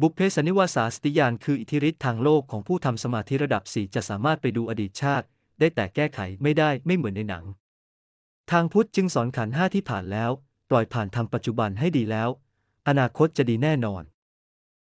บุพเพสนิวาสาสติยานคืออิทธิฤทธิ์ทางโลกของผู้ทำสมาธิระดับสี่จะสามารถไปดูอดีตชาติ ได้แต่แก้ไขไม่ได้ไม่เหมือนในหนัง ทางพุทธจึงสอนขันห้าที่ผ่านแล้วปล่อยผ่านทำปัจจุบันให้ดีแล้ว อนาคตจะดีแน่นอน